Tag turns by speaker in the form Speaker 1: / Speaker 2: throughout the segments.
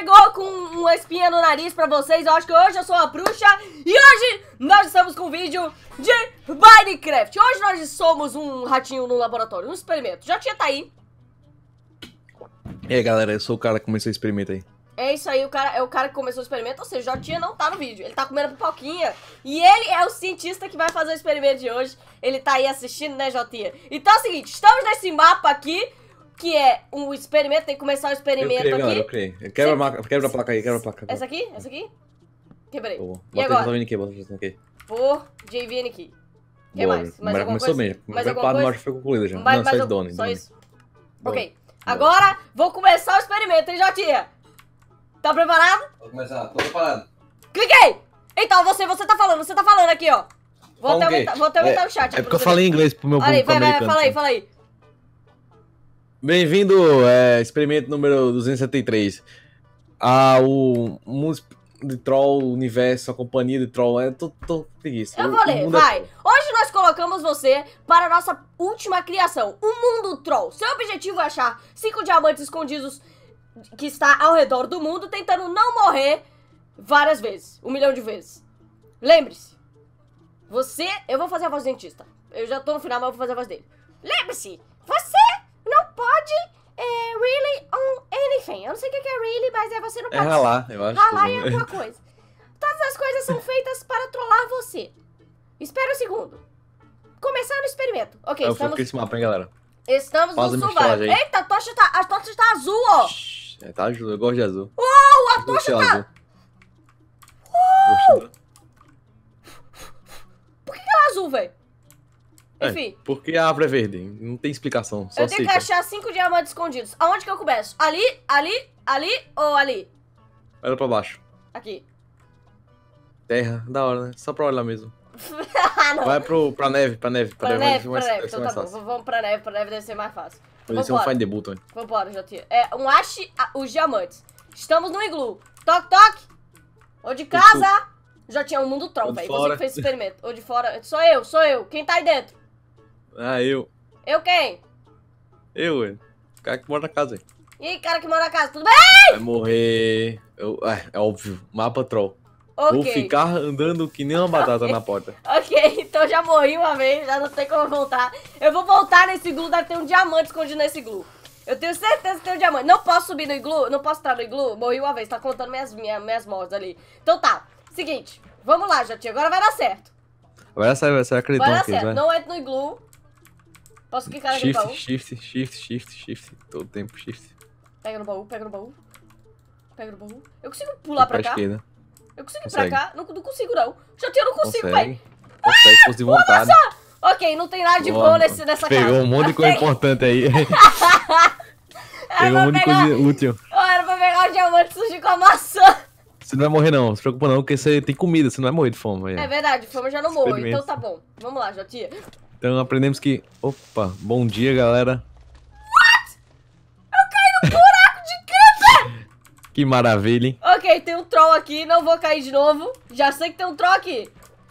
Speaker 1: chegou com uma espinha no nariz pra vocês. Eu acho que hoje eu sou a bruxa. E hoje nós estamos com um vídeo de Minecraft. Hoje nós somos um ratinho no laboratório, um experimento. Já tinha tá aí.
Speaker 2: E aí, galera, eu sou o cara que começou o experimento aí.
Speaker 1: É isso aí, o cara é o cara que começou o experimento, ou seja, o Jotinha não tá no vídeo. Ele tá comendo pipoquinha. E ele é o cientista que vai fazer o experimento de hoje. Ele tá aí assistindo, né, Jotinha? Então é o seguinte, estamos nesse mapa aqui que é um experimento, tem que começar o experimento eu creio, aqui. Eu
Speaker 2: creio. quebra, Você... quebra a placa aí, quebra a placa. Essa
Speaker 1: aqui? Essa aqui? Quebrei. Boa. Bota e agora? Bota
Speaker 2: aqui, bota aqui.
Speaker 1: Vou JVN aqui. O que mais? Mas alguma começou coisa? Bem, mais alguma coisa?
Speaker 2: foi concluído já. Mas, Não, mais só, algum... dono, só isso. Boa.
Speaker 1: Ok. Agora, vou começar o experimento, hein, Jotinha? Tá preparado?
Speaker 2: Vou começar, tô preparado.
Speaker 1: Cliquei! Então, você, você tá falando, você tá falando aqui, ó.
Speaker 2: Vou até aumentar, vou até aumentar é, o chat. É porque eu falei inglês pro meu público Olha aí, vai, vai, fala aí, né? fala aí. Bem-vindo, é, experimento número 273. Ao mundo de troll, universo, a companhia de troll. É, tô, tô preguiça. Eu vou ler, é vai. É...
Speaker 1: Hoje nós colocamos você para a nossa última criação, o mundo troll. Seu objetivo é achar cinco diamantes escondidos que está ao redor do mundo, tentando não morrer várias vezes, um milhão de vezes. Lembre-se, você... Eu vou fazer a voz do dentista. Eu já tô no final, mas eu vou fazer a voz dele. Lembre-se, você pode é, really on anything. Eu não sei o que é really, mas é você não é pode. É ralar, eu acho. Ralar é alguma coisa. Todas as coisas são feitas para trollar você. Espera um segundo. Começar o experimento. Ok, é, eu estamos... esse mapa, hein, galera. Estamos Pausa no survival. Eita, a tocha, tá, a tocha tá azul, ó. Shhh,
Speaker 2: é, tá azul, eu gosto de azul. Uou, a tocha tá... Azul. Uou!
Speaker 1: Por que, que ela é azul, velho?
Speaker 2: É, Enfim. É, porque a árvore é verde, não tem explicação. eu tenho que
Speaker 1: achar cinco diamantes escondidos. Aonde que eu começo? Ali, ali, ali ou ali? Olha pra baixo. Aqui.
Speaker 2: Terra, da hora, né? Só pra olhar mesmo.
Speaker 1: ah, Vai
Speaker 2: pro, pra neve, pra neve, pra, pra neve. neve pra neve, então tá fácil. bom.
Speaker 1: Vamos pra neve, pra neve deve ser mais fácil. Deve ser é um find the button. Vambora, Jotinha. É, um ache os diamantes. Estamos no iglu. Toque, toque. Ou de casa. já tinha é um mundo troll, velho. Você que fez experimento. Ou de fora. Sou eu, sou eu. Quem tá aí dentro? Ah, eu. Eu quem?
Speaker 2: Eu, O cara que mora na casa aí.
Speaker 1: E cara que mora na casa, tudo bem? Vai
Speaker 2: morrer. Eu, é, é óbvio, mapa troll.
Speaker 1: Okay. Vou ficar
Speaker 2: andando que nem uma batata okay. na porta.
Speaker 1: Ok, então já morri uma vez, já não tem como voltar. Eu vou voltar nesse iglu, deve ter um diamante escondido nesse iglu. Eu tenho certeza que tem um diamante. Não posso subir no iglu, não posso entrar no iglu. Morri uma vez, tá contando minhas, minhas, minhas mortes ali. Então tá, seguinte, vamos lá, Jati agora vai dar certo.
Speaker 2: Vai dar certo, vai dar certo, acreditando. Vai dar certo,
Speaker 1: não entra no iglu, Posso clicar shift, no baú?
Speaker 2: Shift, shift, shift, shift. Todo tempo, shift.
Speaker 1: Pega no baú, pega no baú. Pega no baú. Eu consigo pular pra, pra cá? Esquerda. Eu consigo consegue. ir pra cá? Não, não consigo, não. Já tinha, eu não consigo, consegue. pai.
Speaker 2: Consegue, ah, vontade.
Speaker 1: Ok, não tem nada de Boa, bom nesse, nessa pegou casa. Pegou um monte de coisa importante
Speaker 2: aí. pegou um monte de coisa útil.
Speaker 1: era pra pegar o diamante surgir com a maçã.
Speaker 2: Você não vai morrer, não. Se preocupa, não, porque você tem comida. Você não vai morrer de fome. É, é
Speaker 1: verdade, fome eu já não morro. Então tá bom. Vamos lá, Jotinha.
Speaker 2: Então aprendemos que. Opa, bom dia, galera.
Speaker 1: What? Eu caí no buraco de
Speaker 2: canta! que maravilha, hein?
Speaker 1: Ok, tem um troll aqui, não vou cair de novo. Já sei que tem um troll aqui.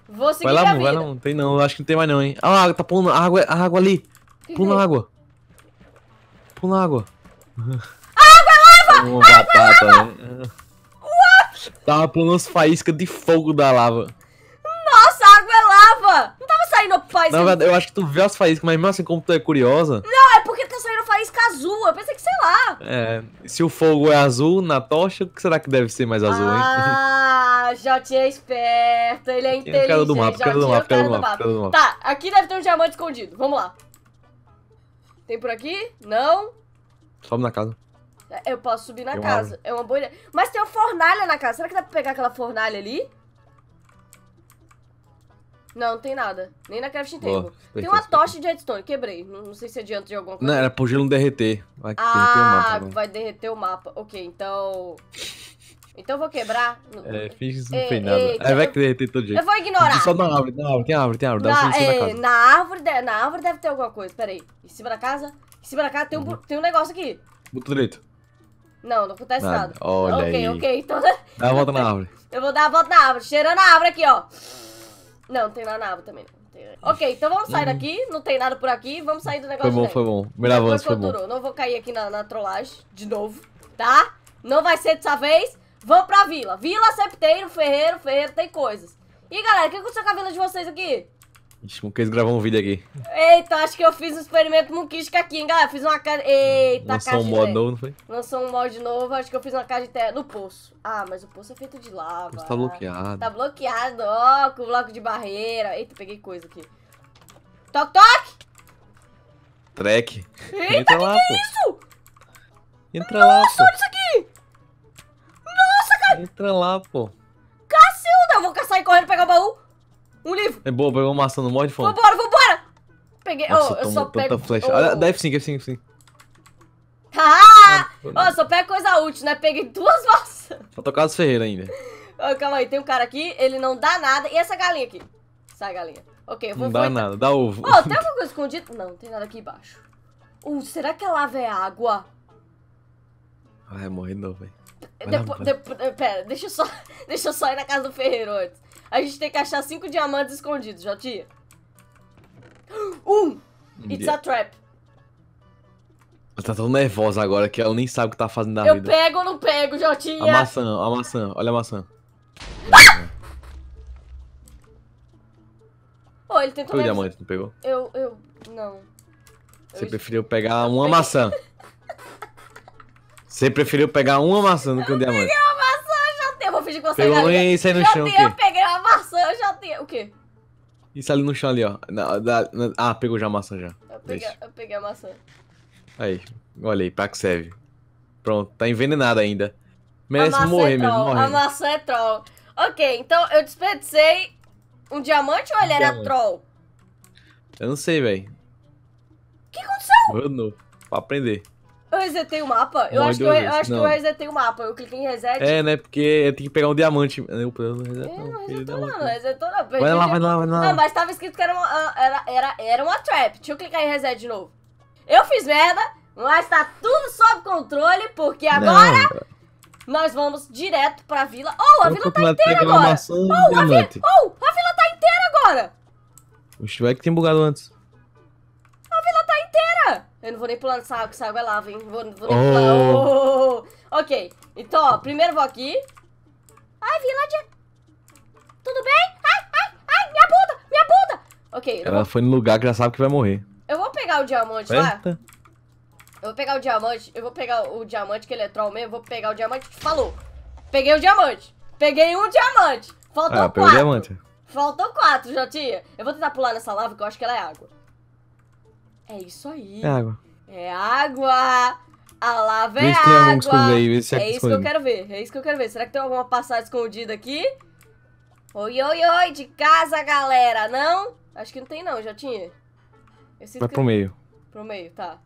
Speaker 1: Vou seguir vai lá, a Vai lá, não
Speaker 2: tem não, acho que não tem mais não, hein. Ah, tá pulando água, a água ali. Que pula que é? água. Pula água. A água é lava! Uma água batata, é lava! Né? What? Tava pulando as faíscas de fogo da lava.
Speaker 1: Nossa, a água é lava! saindo faísca. eu acho
Speaker 2: que tu vê as faíscas, mas mesmo assim, como tu é curiosa.
Speaker 1: Não, é porque tá saindo faísca azul. Eu pensei que, sei lá.
Speaker 2: É, se o fogo é azul na tocha, o que será que deve ser mais azul, hein?
Speaker 1: Ah, Jotinha é esperto. Ele é, é inteligente. Cara do mapa, cara do mapa, cara do mapa, Tá, aqui deve ter um diamante escondido. Vamos lá. Tem por aqui? Não. Sobe na casa. É, eu posso subir na casa. é uma boa ideia. Mas tem uma fornalha na casa. Será que dá pra pegar aquela fornalha ali? Não, não tem nada. Nem na crafting table. tem uma tocha de redstone, quebrei. Não, não, sei se adianta de alguma coisa.
Speaker 2: Não, era pro gelo não derreter. Vai ah, derreter né? vai
Speaker 1: derreter o mapa. Ok, então... Então eu vou quebrar.
Speaker 2: É, finge que não nada. é, vai que derreter todo jeito. Eu vou ignorar. Só na árvore, na árvore, tem árvore, tem árvore. Na, é, na,
Speaker 1: árvore, de... na árvore deve ter alguma coisa, aí. Em cima da casa? Em cima da casa tem um, uhum. tem um negócio aqui. Muito direito. Não, não acontece nada. nada. Olha ok, aí. ok. Então...
Speaker 2: Dá a volta na árvore.
Speaker 1: Eu vou dar a volta na árvore. Cheirando a árvore aqui, ó. Não, tem lá na nave também. Ok, então vamos sair uhum. daqui. Não tem nada por aqui. Vamos sair do negócio. Foi bom, foi bom. Primeiro avanço, foi bom. Não vou cair aqui na, na, trollagem de novo, tá? Não vai ser dessa vez. Vamos pra vila. Vila, septeiro, ferreiro, ferreiro, tem coisas. E galera, o que aconteceu com a vila de vocês aqui?
Speaker 2: Ixi, eles gravam um vídeo aqui.
Speaker 1: Eita, acho que eu fiz um experimento muquístico aqui, hein, galera. Fiz uma caixa... Eita, Lançou caixa um mod novo, não foi? Lançou um mod novo, acho que eu fiz uma caixa de terra no poço. Ah, mas o poço é feito de lava.
Speaker 2: Tá bloqueado. Tá
Speaker 1: bloqueado, ó, oh, com bloco de barreira. Eita, peguei coisa aqui. Toc, toc!
Speaker 2: Trek. Eita, Entra que lá, que é pô. é isso? Entra Nossa, lá, pô. olha isso aqui! Nossa, cara! Entra lá, pô.
Speaker 1: Cacilda, eu vou sair correndo pegar o baú. Um livro.
Speaker 2: É boa, pegou uma maçã, não morre de fome.
Speaker 1: Vambora, vambora! Peguei. Nossa, oh, eu só pego. Flecha. Oh. Olha, dá
Speaker 2: F5, F5, F5.
Speaker 1: Ah! Ó, oh, só pega coisa útil, né? Peguei duas maçãs.
Speaker 2: Faltou Carlos Ferreira ainda.
Speaker 1: oh, calma aí, tem um cara aqui, ele não dá nada. E essa galinha aqui? Sai, galinha. Ok, eu vou Não dá
Speaker 2: nada, dá ovo. Ó, oh, tem
Speaker 1: alguma coisa escondida? Não, não tem nada aqui embaixo. Uh, será que a lava é água?
Speaker 2: Ai, morri de novo, velho
Speaker 1: depois depois, eh, pera, deixa eu, só, deixa eu só ir na casa do ferreiro antes. A gente tem que achar cinco diamantes escondidos, Jotinha. Um! It's yeah. a trap.
Speaker 2: Ela tá tão nervosa agora que ela nem sabe o que tá fazendo da eu vida. Eu
Speaker 1: pego ou não pego, Jotinha? A
Speaker 2: maçã, a maçã. Olha a maçã. Ah!
Speaker 1: Oh, ele tentou Foi o diamante, não pegou? Eu, eu, não.
Speaker 2: Você eu... preferiu pegar uma maçã. Você preferiu pegar uma maçã do que um diamante? Peguei
Speaker 1: uma maçã, já tenho. Vou fingir que você não já isso aí no já chão. peguei uma maçã, já tenho. O quê?
Speaker 2: Isso ali no chão ali, ó. Na, na, na... ah, pegou já a maçã já. Eu peguei,
Speaker 1: eu peguei, a maçã.
Speaker 2: Aí, olha aí, pra que serve? Pronto, tá envenenado ainda. Merece é morrer é mesmo, morrer. A
Speaker 1: maçã é troll. Ok, então eu desperdicei um diamante ou ele um era diamante. troll?
Speaker 2: Eu não sei, velho. O que aconteceu? Mano, pra aprender.
Speaker 1: Eu resetei o mapa? Eu acho, que eu, eu acho que eu resetei o mapa. Eu cliquei em reset. É,
Speaker 2: né? Porque tem que pegar um diamante. É, eu, não resetou, é, não. Não resetou, não.
Speaker 1: Resetou, não. Vai lá, vai lá, vai lá. Não, mas tava escrito que era uma, ah, era, era, era uma trap. Deixa eu clicar em reset de novo. Eu fiz merda, mas tá tudo sob controle, porque agora... Não nós vamos direto pra vila. Oh, a vila tá inteira agora! Oh a, vila... oh, a vila tá inteira agora!
Speaker 2: O Shrek tem bugado antes.
Speaker 1: A vila tá inteira! Eu não vou nem pular nessa água, essa água é lava, hein? Vou, vou nem oh. pular. Oh, oh, oh. oh. Ok, então, ó, primeiro vou aqui. Ai, de. Tudo bem? Ai, ai, ai, minha bunda, minha bunda! Ok. Ela vou...
Speaker 2: foi no lugar que ela sabe que vai morrer.
Speaker 1: Eu vou pegar o diamante Eita. lá. Eu vou pegar o diamante, eu vou pegar o diamante que ele é troll mesmo, vou pegar o diamante. Falou! Peguei o diamante! Peguei um diamante! Faltou ah,
Speaker 2: quatro!
Speaker 1: Faltou quatro, Jotinha! Eu vou tentar pular nessa lava que eu acho que ela é água. É isso aí. É água. É água! A lava é água! Aí, é, é isso que eu quero ver, é isso que eu quero ver. Será que tem alguma passagem escondida aqui? Oi, oi, oi, de casa, galera, não? Acho que não tem não, já tinha. Vai pro meio. Pro meio, tá.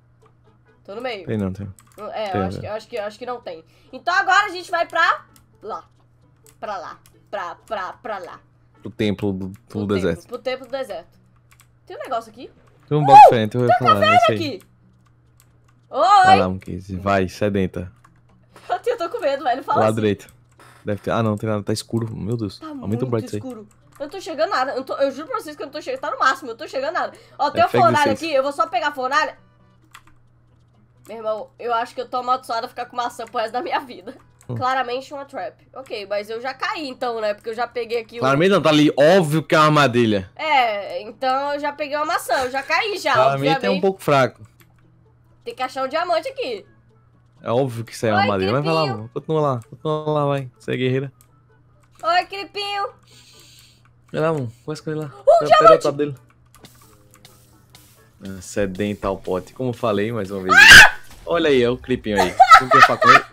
Speaker 1: Tô no meio. Tem não, tem. É, tem, eu, acho, né? Que, eu acho, que, eu acho que não tem. Então agora a gente vai pra lá. Pra lá. Pra, pra, pra lá.
Speaker 2: Pro templo do, do deserto. Templo,
Speaker 1: pro templo do deserto. Tem um negócio aqui?
Speaker 2: Tem um bug uh, diferente, eu vou falar. Tem aqui!
Speaker 1: Oi! Vai lá, um
Speaker 2: 15. Vai, sedenta.
Speaker 1: Eu, tô com medo, velho. Fala lá assim. direito.
Speaker 2: Deve ter... Ah, não, tem nada. Tá escuro. Meu Deus. Tá Aumenta o bright escuro.
Speaker 1: Aí. Eu não tô chegando nada. Eu, tô... eu, juro pra vocês que eu não tô chegando. Tá no máximo, eu não tô chegando nada. Ó, tem é, um fornalha aqui. Eu vou só pegar a fornalha. Meu irmão, eu acho que eu tô amaldiçoada a ficar com maçã pro resto da minha vida. Tipo- Claramente uma trap. Ok, mas eu já caí então, né? Porque eu já peguei aqui. Claramente
Speaker 2: não, tá ali óbvio que é uma armadilha.
Speaker 1: É, então eu já peguei uma maçã, eu já caí já. Claramente é um pouco fraco. Tem que achar um diamante aqui.
Speaker 2: É óbvio que isso é uma armadilha, mas vai lá, mano. Continua lá, continua lá, vai. Você é guerreira.
Speaker 1: Oi, Cripinho.
Speaker 2: Vai lá, mano. Vai escolher lá. Um Pera, diamante! Dele. Ah, Sedenta ao pote. Como falei mais uma vez. Ah! Olha aí, é o Cripinho aí. Não tem faculdade.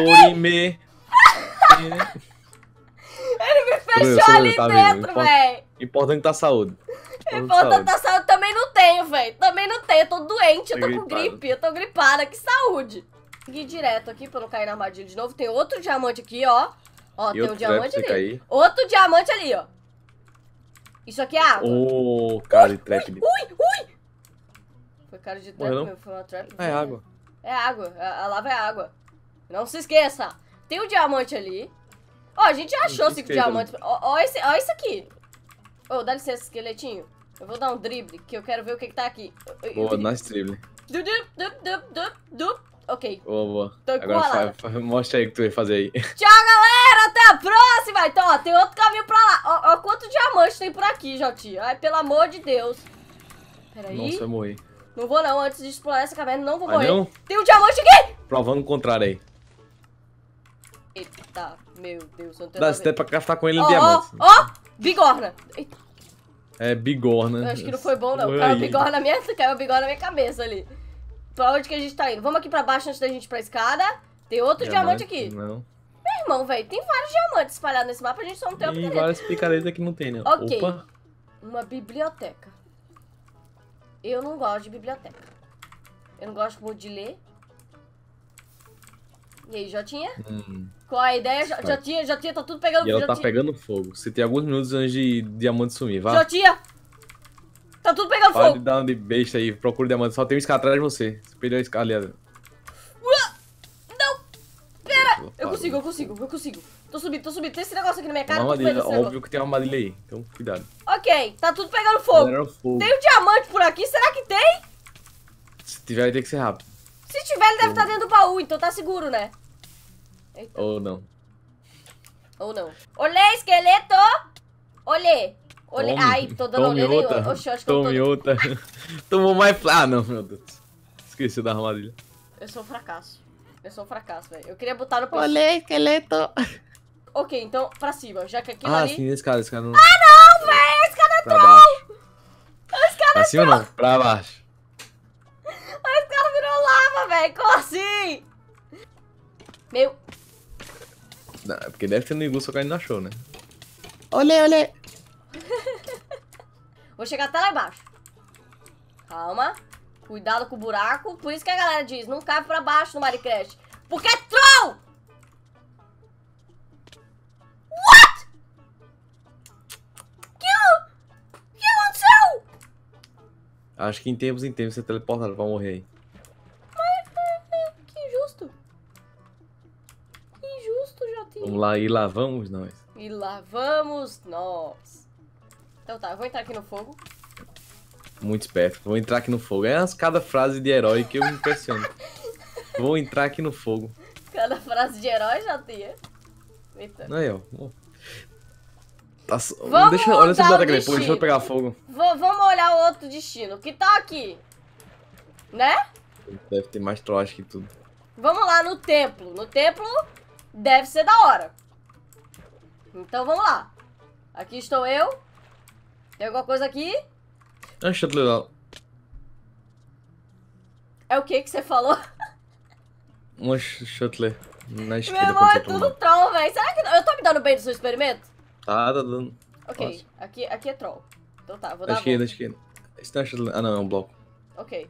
Speaker 2: Orime.
Speaker 1: Ele me fechou eu, ali tá dentro, velho.
Speaker 2: Importante tá saúde.
Speaker 1: Importante tá, tá saúde. Também não tenho, velho. Também não tenho. Eu tô doente, eu tô com gripe, eu tô gripada. Que saúde. Segui direto aqui pra não cair na armadilha de novo. Tem outro diamante aqui, ó. Ó, e tem um diamante ali. Cair. Outro diamante ali, ó. Isso aqui é água. Ô,
Speaker 2: oh, cara de trap. Ui,
Speaker 1: ui, ui, Foi cara de trap, Foi uma trap. É água. É água. a lava é água. Não se esqueça. Tem o um diamante ali. Ó, oh, a gente achou cinco diamantes. Ó, ó, esse, ó isso aqui. Ô, oh, dá licença, esqueletinho. Eu vou dar um drible, que eu quero ver o que, que tá aqui. Boa, nice drible. Dup, dup, dup, dup, dup. Ok. Boa,
Speaker 2: boa. Tô Agora faz, mostra aí o que tu vai fazer aí. Tchau,
Speaker 1: galera. Até a próxima. Então, ó, tem outro caminho pra lá. Ó, ó quanto diamante tem por aqui, Joti. Ai, pelo amor de Deus. Peraí. Nossa, eu morri. Não vou não. Antes de explorar essa caverna, não vou ah, morrer. Não? Tem um diamante aqui.
Speaker 2: Provando o contrário aí.
Speaker 1: Eita, meu Deus. Não Dá, até tem pra craftar com ele oh, em diamantes. Ó, oh, oh, bigorna. Eita.
Speaker 2: É bigorna. Eu acho que não foi bom, não. Caiu é bigorna
Speaker 1: minha, caiu é bigorna na minha cabeça ali. Pra onde que a gente tá indo? Vamos aqui pra baixo antes da gente ir pra escada. Tem outro diamante, diamante aqui. Não. Meu irmão, velho, tem vários diamantes espalhados nesse mapa, a gente só não tem Tem várias
Speaker 2: picaretas que não tem, né? Ok. Opa.
Speaker 1: Uma biblioteca. Eu não gosto de biblioteca. Eu não gosto muito de ler. E aí, Jotinha? Hum a ideia já, já tinha, já tinha, tá tudo pegando fogo. E ela tá pegando
Speaker 2: fogo. Você tem alguns minutos antes de diamante sumir, vai. Já
Speaker 1: tinha! Tá tudo pegando fogo. De
Speaker 2: dar um de besta aí, procura o diamante. Só tem um escada atrás de você. Você perdeu a escada, aliás.
Speaker 1: Não! Pera! Eu, consigo, eu consigo, eu consigo. Tô subindo, tô subindo. Tem esse negócio aqui na minha cara. Uma armadilha,
Speaker 2: óbvio negócio. que tem uma armadilha aí. Então, cuidado.
Speaker 1: Ok, tá tudo pegando fogo. É fogo. Tem um diamante por aqui, será que tem?
Speaker 2: Se tiver, tem que ser rápido.
Speaker 1: Se tiver, ele deve estar tá dentro do baú, então tá seguro, né?
Speaker 2: Eita. Ou não.
Speaker 1: Ou não. Olê, esqueleto! Olê! Olê. Tome. Ai, tô dando olê. Outra. Oxi, acho Tome
Speaker 2: eu tô... outra. Tomou mais... Ah, não, meu Deus. Esqueci da armadilha.
Speaker 1: Eu sou um fracasso. Eu sou um fracasso, velho. Eu queria botar no... Olê, esqueleto! Ok, então, pra cima. Já que aquilo ah, ali... Ah, sim, esse
Speaker 2: cara, esse cara não... Ah, não, velho! Esse cara é pra troll! Esse cara pra é cima troll! não, pra baixo.
Speaker 1: Mas esse cara virou lava, velho. Como assim? Meu
Speaker 2: não, é porque deve ter no Igu, só que a gente não achou, né? Olê, olê!
Speaker 1: Vou chegar até lá embaixo. Calma. Cuidado com o buraco. Por isso que a galera diz, não cai pra baixo no Minecraft. Porque é troll! What? Que... que aconteceu?
Speaker 2: Acho que em tempos em tempos você é teleportado pra morrer. Vamos lá, e lá vamos nós.
Speaker 1: E lá vamos nós. Então tá, eu vou entrar aqui no fogo.
Speaker 2: Muito esperto. Vou entrar aqui no fogo. É cada frase de herói que eu me impressiono. vou entrar aqui no fogo.
Speaker 1: Cada frase de herói já tinha. Eita. Aí,
Speaker 2: ó. Tá, vamos deixa, olha essa batata aqui depois, deixa eu pegar fogo.
Speaker 1: V vamos olhar o outro destino, que tá aqui. Né?
Speaker 2: Deve ter mais trollagem que tudo.
Speaker 1: Vamos lá no templo. No templo deve ser da hora. Então vamos lá. Aqui estou eu. Tem alguma coisa aqui?
Speaker 2: Acho legal.
Speaker 1: É o que que você falou?
Speaker 2: Um Shuttle na esquerda. Meu amor, é tudo
Speaker 1: troll, velho. Será que eu tô me dando bem no seu experimento?
Speaker 2: Tá, tá dando. Ok,
Speaker 1: aqui, aqui é troll. Então tá, vou dar esquerda,
Speaker 2: Na esquerda. na não é Shuttle. Ah, não, é um bloco.
Speaker 1: Ok.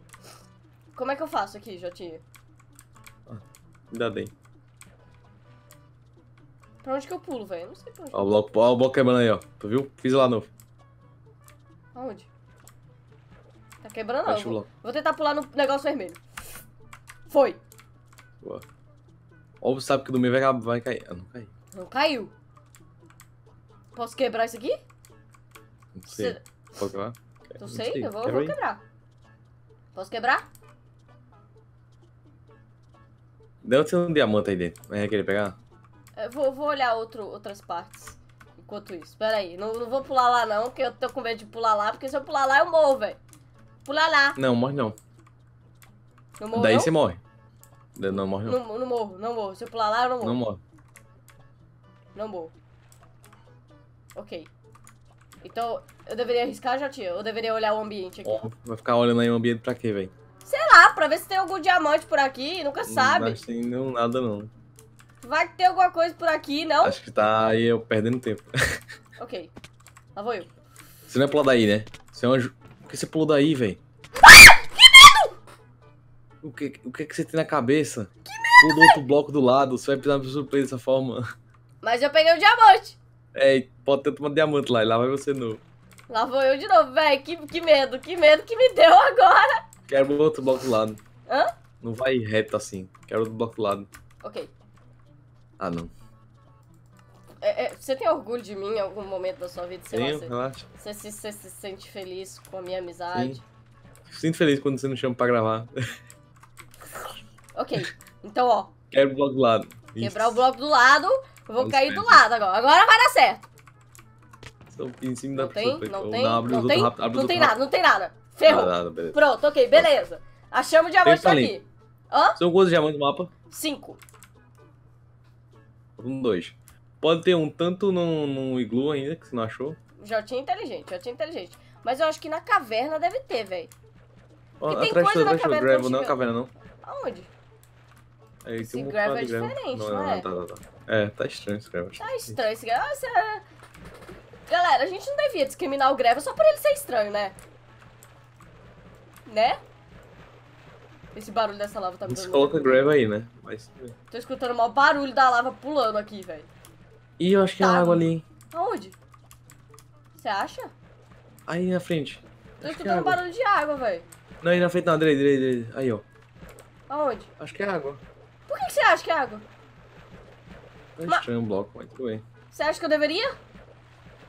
Speaker 1: Como é que eu faço aqui, Jotinho?
Speaker 2: Ah, ainda bem.
Speaker 1: Pra onde que eu pulo, velho? Não sei pra onde. Ó, o
Speaker 2: bloco, ó, o bloco quebrando aí, ó. Tu viu? Fiz lá novo.
Speaker 1: Aonde? Tá quebrando, não. Vou, vou tentar pular no negócio vermelho. Foi.
Speaker 2: Boa. Ó, o sabe que do meio vai, vai cair. Ah, não caiu.
Speaker 1: Não caiu. Posso quebrar isso aqui?
Speaker 2: Não sei. Cê... Pode quebrar? Não, sei, sei, eu vou, vou
Speaker 1: quebrar. Posso quebrar?
Speaker 2: Deve ter um diamante aí dentro. Vai querer pegar?
Speaker 1: Eu vou, vou olhar outro, outras partes enquanto isso. Pera aí, não, não, vou pular lá não, porque eu tô com medo de pular lá, porque se eu pular lá eu morro, velho. Pular lá. Não, morre não. não morro, Daí não? você morre.
Speaker 2: Não morre não. não.
Speaker 1: Não morro, não morro. Se eu pular lá eu não morro. Não morro. Não morro. Ok. Então, eu deveria arriscar, Jotinha? Ou deveria olhar o ambiente aqui? Oh,
Speaker 2: vai ficar olhando aí o ambiente pra quê, velho?
Speaker 1: Sei lá, pra ver se tem algum diamante por aqui, nunca sabe.
Speaker 2: Não, não tem nada não.
Speaker 1: Vai ter alguma coisa por aqui, não? Acho
Speaker 2: que tá aí eu perdendo tempo.
Speaker 1: ok. Lá vou eu.
Speaker 2: Você não é pular daí, né? Você é um Por que você pulou daí, velho? Ah! Que medo! O que, o que, é que você tem na cabeça? Que medo! Pula outro bloco do lado, você vai pisar por surpresa dessa forma.
Speaker 1: Mas eu peguei o um diamante.
Speaker 2: É, pode ter tomado diamante lá, e lá vai você novo.
Speaker 1: Lá vou eu de novo, velho. Que, que medo, que medo que me deu agora.
Speaker 2: Quero outro bloco do lado. Hã? Não vai reto assim. Quero outro bloco do lado. Ok. Ah, não.
Speaker 1: É, é, você tem orgulho de mim em algum momento da sua vida? Sei Tenho, lá, relaxa. Você, você, se sente feliz com a minha amizade? Sim.
Speaker 2: Sinto feliz quando você me chama pra gravar.
Speaker 1: Ok, então ó.
Speaker 2: Quebra o bloco do lado. Quebrar
Speaker 1: Isso. o bloco do lado, eu vou cair do lado agora. Agora vai dar certo.
Speaker 2: Então em cima não da tem, pessoa. Não tem, não tem, não tem, não tem nada, não
Speaker 1: tem nada. Ferrou. Nada, Pronto, ok, beleza. Achamos o diamante aqui. Hã?
Speaker 2: São quantos diamantes no mapa? Cinco. Um, dois. Pode ter um tanto no iglu ainda, que você não achou.
Speaker 1: já tinha inteligente, já tinha inteligente. Mas eu acho que na caverna deve ter, velho.
Speaker 2: Oh, tem atrás coisa na caverna. Gravel, não é caverna, não. Aonde? É, esse um gravel é gravel. diferente, não, não, não, é? Tá, tá, tá. É, tá estranho esse gravel. Tá
Speaker 1: estranho esse gravel. Nossa... Galera, a gente não devia discriminar o gravel só por ele ser estranho, né? Né? Esse barulho dessa lava tá me dando. Coloca
Speaker 2: grab aí, né? Mas...
Speaker 1: Tô escutando o maior barulho da lava pulando aqui, velho.
Speaker 2: Ih, eu acho que é tá, água ali.
Speaker 1: Aonde? Você acha?
Speaker 2: Aí na frente.
Speaker 1: Tô acho é escutando é barulho de água, velho.
Speaker 2: Não, aí na frente não, direito, direito. Aí, ó. Aonde? Acho que é água.
Speaker 1: Por que, você acha que é água?
Speaker 2: É mas... estranho um bloco, mas tudo bem.
Speaker 1: Você acha que eu deveria?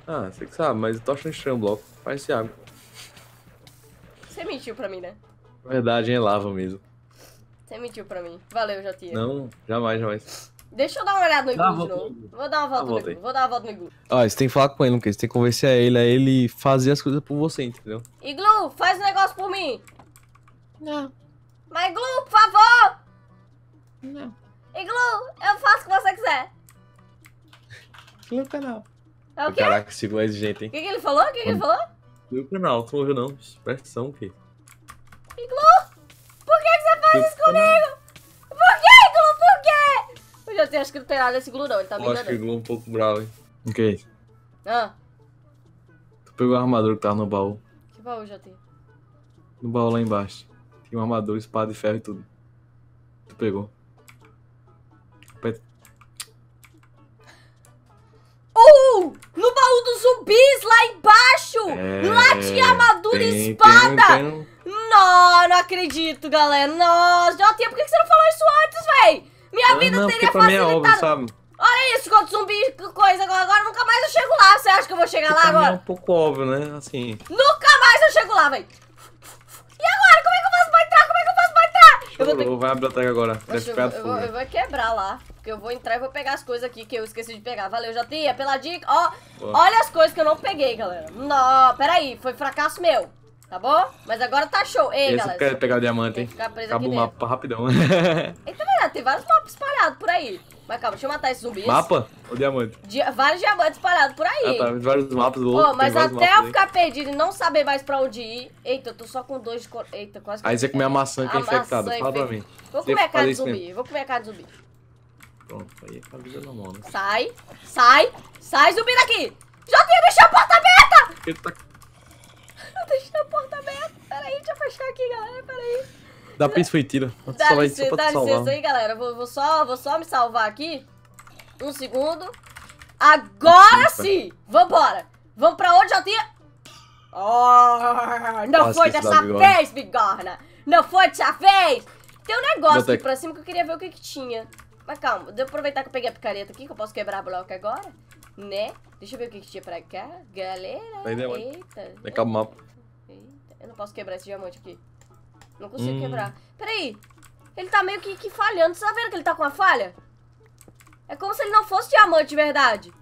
Speaker 2: Ah, você que sabe, mas eu tô achando estranho um bloco. Parece água.
Speaker 1: Você mentiu pra mim, né?
Speaker 2: Verdade, é lava mesmo.
Speaker 1: Você mentiu pra mim. Valeu, Jatinha. Não,
Speaker 2: jamais, jamais.
Speaker 1: Deixa eu dar uma olhada no Iglu de novo. Vou dar uma volta, no Iglu. Vou dar uma volta no Iglu.
Speaker 2: Ó, ah, você tem que falar com ele, Lucas. Você tem que convencer ele a ele fazer as coisas por você, entendeu?
Speaker 1: Iglu, faz o um negócio por mim. Não. Mas Iglu, por favor. Não. Iglu, eu faço o que você quiser. Iglu canal. É o quê? Caraca, esse
Speaker 2: Iglu é exigente, hein? O que,
Speaker 1: que, ele falou? O que, que, ele falou?
Speaker 2: Iglu canal, tu não ouviu não. Presta atenção, quê?
Speaker 1: faz isso comigo? Por que, Glu? Por quê? Eu já tenho acho que não tem desse Glu, não. Ele tá me enganando. Eu acho que
Speaker 2: o Glu é um pouco bravo, hein? O que é isso? Ah. Tu pegou a armadura que tava no baú. Que baú já tem? No baú lá embaixo. Tinha uma armadura, espada e ferro e tudo. Tu pegou. Pet...
Speaker 1: Uh! No baú dos zumbis, lá embaixo! É... Lá tinha armadura e espada! Tem, tem, não, não acredito, galera. Nossa, Jotinha, por que você não falou isso antes, véi? Minha vida não, teria é facilitado. Obra, sabe? Olha isso, quanto zumbi coisa. Agora nunca mais eu chego lá. Você acha que eu vou chegar Porque lá agora? É um
Speaker 2: pouco óbvio, né? Assim.
Speaker 1: Nunca mais eu chego lá, véi. E agora? Como é que eu faço pra entrar? Como é que eu faço pra
Speaker 2: entrar? Chorou, eu vou ter... Vai abrir a traga agora. Oxe, eu, eu, vou, eu vou
Speaker 1: quebrar lá. Porque eu vou entrar e vou pegar as coisas aqui que eu esqueci de pegar. Valeu, Jotinha, pela dica. Ó, Boa. olha as coisas que eu não peguei, galera. Não, peraí. Foi fracasso meu. Tá bom? Mas agora tá show. Ei, Esse galera. quero
Speaker 2: pegar o diamante, hein? Acabou o mapa rapidão. então,
Speaker 1: verdade, tem vários mapas espalhados por aí. Mas calma, deixa eu matar esses zumbis. Mapa ou diamante? Di vários diamantes espalhados por aí. Ah, tá.
Speaker 2: Vários mapas loucos. mas até eu ficar
Speaker 1: perdido e não saber mais pra onde ir. Eita, eu tô só com dois de cor... Eita, quase que. Aí você comer a é, maçã que é infectada. Fala pra mim.
Speaker 2: Vou comer a cara de zumbi. Mesmo.
Speaker 1: Vou comer a cara de zumbi.
Speaker 2: Pronto, aí é vida normal, né?
Speaker 1: Sai, sai, sai, zumbi daqui! Já tinha a porta aberta! Ele tá eu deixei a porta aberta. Peraí, deixa eu fechar aqui, galera. Peraí.
Speaker 2: Dá pra foi tira. Dá, licença, dá licença aí,
Speaker 1: galera. Vou, vou, só, vou só me salvar aqui. Um segundo. Agora Opa. sim! Vambora! Vamos pra onde eu tinha... Oh, não foi dessa bigorna. vez, bigorna! Não foi dessa vez! Tem um negócio aqui pra cima que eu queria ver o que que tinha. Mas calma, deixa eu aproveitar que eu peguei a picareta aqui, que eu posso quebrar bloco agora, né? Deixa eu ver o que, que tinha pra cá. Galera, Perdeu, eita. Vem cá o mapa. Eita, eu não posso quebrar esse diamante aqui. Não consigo hum. quebrar. Peraí, ele tá meio que, que falhando. Você tá vendo que ele tá com uma falha? É como se ele não fosse diamante de verdade.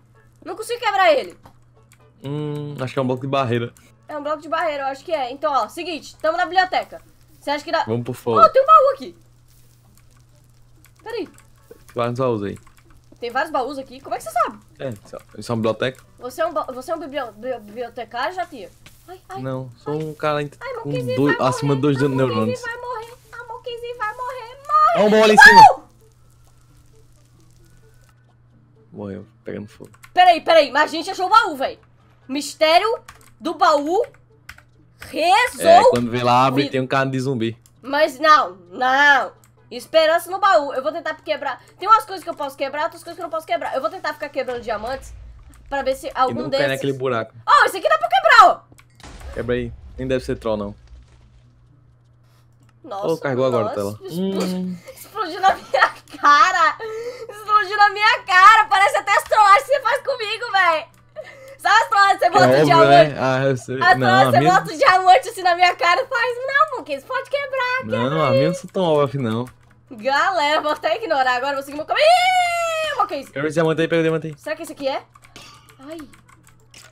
Speaker 1: Não consigo quebrar ele.
Speaker 2: Hum, acho que é um bloco de barreira.
Speaker 1: É um bloco de barreira, eu acho que é. Então, ó, seguinte, tamo na biblioteca. Você acha que dá... Vamos por fora. Oh, tem um baú aqui. Peraí.
Speaker 2: Vários baús aí.
Speaker 1: Tem vários baús aqui. Como é que você sabe?
Speaker 2: É, isso é, é uma biblioteca.
Speaker 1: Você é um, você é um biblio, bibliotecário, Jatia?
Speaker 2: Ai, ai, não, sou ai. um cara ai, com dois, morrer, acima de dois a neurônios. vai morrer, a vai
Speaker 1: morrer, morre!
Speaker 2: Olha um baú ali em cima! Morreu, pegando fogo.
Speaker 1: Peraí, peraí, mas a gente achou o baú, velho. Mistério do baú é, resolvido. É, quando vê lá, abre e tem um
Speaker 2: cara de zumbi.
Speaker 1: Mas não, não. Esperança no baú. Eu vou tentar quebrar. Tem umas coisas que eu posso quebrar, outras coisas que eu não posso quebrar. Eu vou tentar ficar quebrando diamantes pra ver se algum é e não naquele buraco. Oh, esse aqui dá pra quebrar, ó.
Speaker 2: Quebra aí. Nem deve ser troll, não.
Speaker 1: Nossa, oh, carregou nossa. agora a tela.
Speaker 2: Hum.
Speaker 1: Explodiu, hum. na minha cara. Explodiu na minha cara. Parece até as trollagens que você faz comigo, velho. Sabe as trollagens que você bota o diamante? Né?
Speaker 2: Ah, eu sei. As trollagens você minha... bota
Speaker 1: diamante assim na minha cara e faz, não, porque isso pode quebrar, quebra
Speaker 2: Não, a minha não sou tão óbvio, não.
Speaker 1: Galera, vou até ignorar agora, vou seguir meu caminho. Ih, ok. Eu
Speaker 2: já mandei, peguei, mandei.
Speaker 1: Será que esse aqui é? Ai.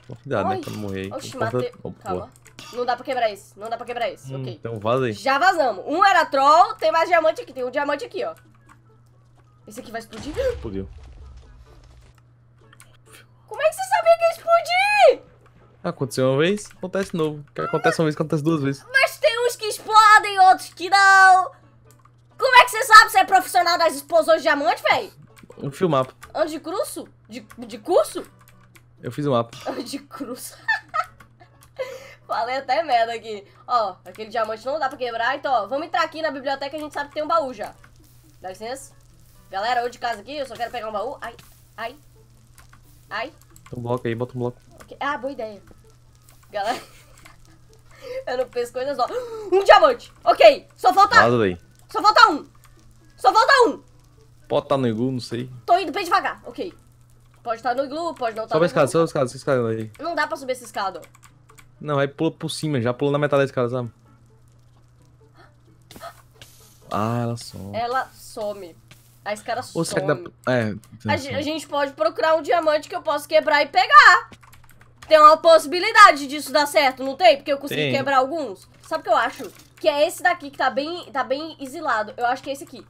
Speaker 2: Cuidado, né, Ai. né, pra não morrer. Oxi, matei. Oh, Calma.
Speaker 1: Não dá pra quebrar isso, não dá pra quebrar isso, hum, ok.
Speaker 2: Então vaza aí. Já
Speaker 1: vazamos. Um era troll, tem mais diamante aqui, tem um diamante aqui, ó. Esse aqui vai explodir? Explodiu. Como é que você sabia que ia explodir?
Speaker 2: Aconteceu uma vez, acontece de novo. O que acontece uma vez, acontece duas vezes.
Speaker 1: Mas tem uns que explodem, outros que não. Como é que você sabe se é profissional das explosões de diamante, velho? Eu fiz o mapa. Antes de curso? De, de curso?
Speaker 2: Eu fiz o mapa.
Speaker 1: Antes de curso. Falei até merda aqui. Ó, aquele diamante não dá pra quebrar. Então, ó, vamos entrar aqui na biblioteca, a gente sabe que tem um baú já. Dá licença? Galera, eu de casa aqui, eu só quero pegar um baú. Ai, ai, ai.
Speaker 2: Bota um bloco aí, bota um bloco.
Speaker 1: Okay. Ah, boa ideia. Galera, eu não penso coisas ó. Um diamante! Ok, só falta... Nada daí. Só falta um. Só falta um.
Speaker 2: Pode estar tá no iglu, não sei.
Speaker 1: Tô indo bem devagar, ok. Pode estar tá no iglu, pode não estar tá Sobe a escada,
Speaker 2: sobe a escada, aí.
Speaker 1: Não dá pra subir essa escada.
Speaker 2: Não, aí pula por cima, já pulou na metade da escada, sabe? Ah, ela some.
Speaker 1: Ela some. A escada Ou some. Dá...
Speaker 2: É, a, a
Speaker 1: gente pode procurar um diamante que eu posso quebrar e pegar. Tem uma possibilidade disso dar certo, não tem? Porque eu consegui tem. quebrar alguns. Sabe o que eu acho? Que é esse daqui que tá bem, tá bem exilado. Eu acho que é esse aqui.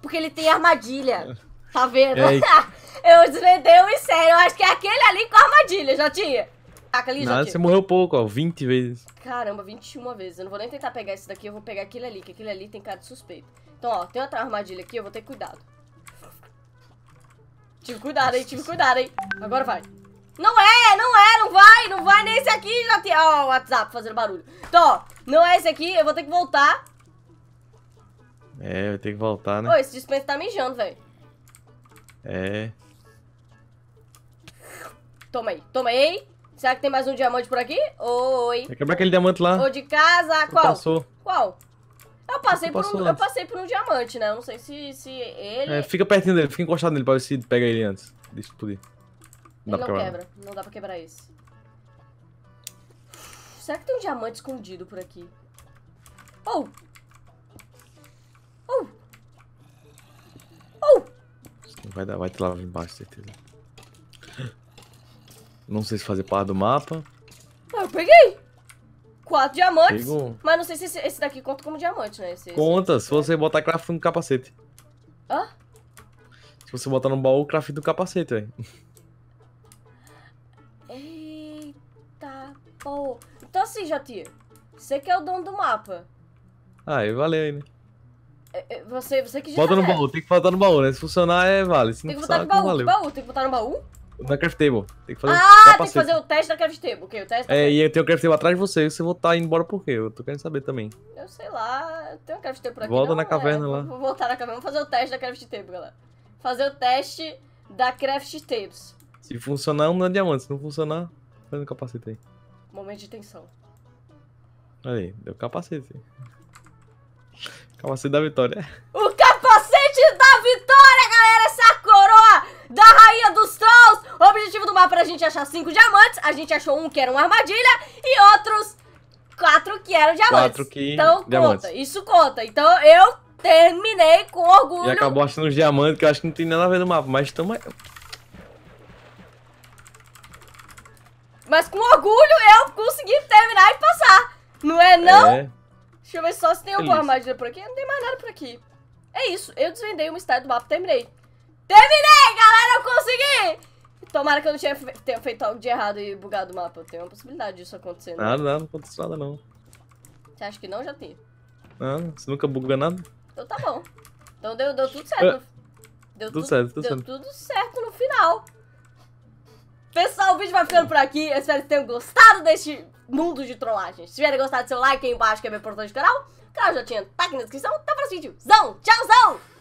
Speaker 1: Porque ele tem armadilha. Tá vendo? eu desvendei o sério. Eu acho que é aquele ali com armadilha, já tinha. Taca ali, Nada, você morreu
Speaker 2: pouco, ó. 20 vezes.
Speaker 1: Caramba, 21 vezes. Eu não vou nem tentar pegar esse daqui, eu vou pegar aquele ali, que aquele ali tem cara de suspeito. Então, ó, tem outra armadilha aqui, eu vou ter cuidado. Tive cuidado, hein? Tive cuidado, hein? Agora vai. Não é, não é, não vai, não vai nesse aqui, já tem... Ó, o WhatsApp fazendo barulho. Então, ó, não é esse aqui, eu vou ter que voltar.
Speaker 2: É, eu tenho que voltar, né? Pô,
Speaker 1: esse dispensa tá mijando, velho. É. Toma aí, toma aí. Será que tem mais um diamante por aqui? Oi. Vai quebrar aquele diamante lá. Vou de casa, qual? Passou. Qual? Eu passei, por um, eu passei por um diamante, né? Eu não sei se, se ele... É, fica
Speaker 2: pertinho dele, fica encostado nele pra ver se pega ele antes. Deixa eu explodir. Não ele não quebra,
Speaker 1: não dá pra quebrar esse. Será que tem um diamante escondido por aqui? Oh! ou
Speaker 2: ou Vai, dar, vai ter lá embaixo, certeza. Não sei se fazer parte do mapa.
Speaker 1: Ah, eu peguei! Quatro diamantes. Pegou. Mas não sei se esse, esse, daqui conta como diamante, né? Esse,
Speaker 2: conta, esse... se é. você botar craft no capacete. Hã? Se você botar no baú, craft do capacete, velho.
Speaker 1: Eita, pô. Então assim, Jati, você que é o dono do mapa.
Speaker 2: Aí, ah, valeu aí, né?
Speaker 1: É, é, você, você que já Bota no é. baú, tem
Speaker 2: que botar no baú, né? Se funcionar, é vale. Se Tem não que botar no baú, que valeu. baú,
Speaker 1: tem que botar no baú?
Speaker 2: Na craft table. Tem que fazer Ah, tem que fazer
Speaker 1: o teste da craft table, ok? O teste
Speaker 2: É, e eu tenho o craft table atrás de você, e você voltar indo embora por quê? Eu tô querendo saber também.
Speaker 1: Eu sei lá, tem um craft table por aqui. Volta não, na é, caverna lá. Vou voltar na caverna, vamos fazer o teste da craft table, galera. Fazer o teste da craft tables.
Speaker 2: Se funcionar, um é diamante. Se não funcionar, faz um capacete aí.
Speaker 1: Momento de tensão.
Speaker 2: Aí, deu capacete. Capacete da vitória.
Speaker 1: O capacete da vitória, galera! Essa coroa da rainha dos trolls! O objetivo do mapa era a gente achar cinco diamantes. A gente achou um que era uma armadilha e outros quatro que eram diamantes. Quatro que... Então diamantes. conta, isso conta. Então eu terminei com orgulho. E acabou
Speaker 2: achando os diamantes, que eu acho que não tem nada a ver no mapa, mas estamos...
Speaker 1: Mas com orgulho eu consegui terminar e passar. Não é não? É. Deixa eu ver só se tem alguma armadilha por aqui. Não tem mais nada por aqui. É isso. Eu desvendei uma estátua do mapa e terminei. Terminei, galera! Eu consegui! Tomara que eu não tenha, fe tenha feito algo de errado e bugado o mapa. Tem uma possibilidade disso acontecer Nada, ah, nada.
Speaker 2: Não aconteceu nada, não.
Speaker 1: Você acha que não? Já tem.
Speaker 2: Não, ah, você nunca buga nada.
Speaker 1: Então tá bom. Então deu, deu tudo certo. É.
Speaker 2: Deu tudo, tudo certo, tudo deu
Speaker 1: tudo certo no final. Pessoal, o vídeo vai ficando por aqui. Eu espero que tenham gostado deste mundo de trollagens. Se tiverem gostado, seu like aí embaixo, que é bem importante do canal. O canal já tinha tá aqui na descrição. Até o próximo vídeo. Zão, tchauzão!